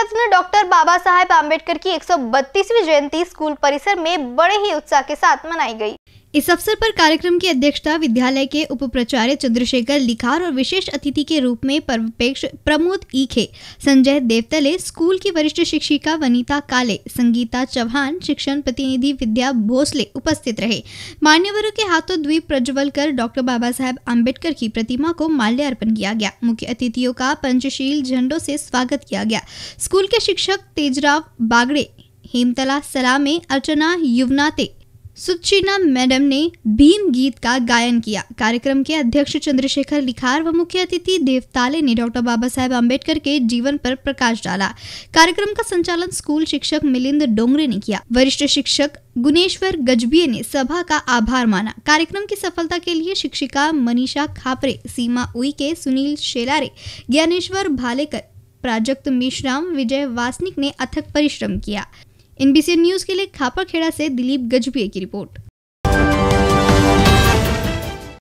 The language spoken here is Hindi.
भारत में डॉक्टर बाबा साहेब आम्बेडकर की 132वीं जयंती स्कूल परिसर में बड़े ही उत्साह के साथ मनाई गई इस अवसर पर कार्यक्रम की अध्यक्षता विद्यालय के उप प्राचार्य चंद्रशेखर लिखार और विशेष अतिथि के रूप में परपेक्ष प्रमोद ईखे संजय देवतले स्कूल की वरिष्ठ शिक्षिका वनीता काले संगीता चौहान शिक्षण प्रतिनिधि विद्या भोसले उपस्थित रहे मान्यवरों के हाथों द्वीप प्रज्वल कर डॉक्टर बाबा साहेब आम्बेडकर की प्रतिमा को माल्य अर्पण किया गया मुख्य अतिथियों का पंचशील झंडो से स्वागत किया गया स्कूल के शिक्षक तेजराव बागड़े हेमतला सलामे अर्चना युवनाते सुचिना मैडम ने भीम गीत का गायन किया कार्यक्रम के अध्यक्ष चंद्रशेखर लिखार व मुख्य अतिथि देवताले ने डॉक्टर बाबा साहेब आम्बेडकर के जीवन पर प्रकाश डाला कार्यक्रम का संचालन स्कूल शिक्षक मिलिंद डोंगरे ने किया वरिष्ठ शिक्षक गुनेश्वर गजबीय ने सभा का आभार माना कार्यक्रम की सफलता के लिए शिक्षिका मनीषा खापरे सीमा उइके सुनील शेलारे ज्ञानेश्वर भालेकर प्राजक्त मिश्राम विजय वासनिक ने अथक परिश्रम किया एनबीसी न्यूज के लिए खापाखेड़ा से दिलीप गजबिये की रिपोर्ट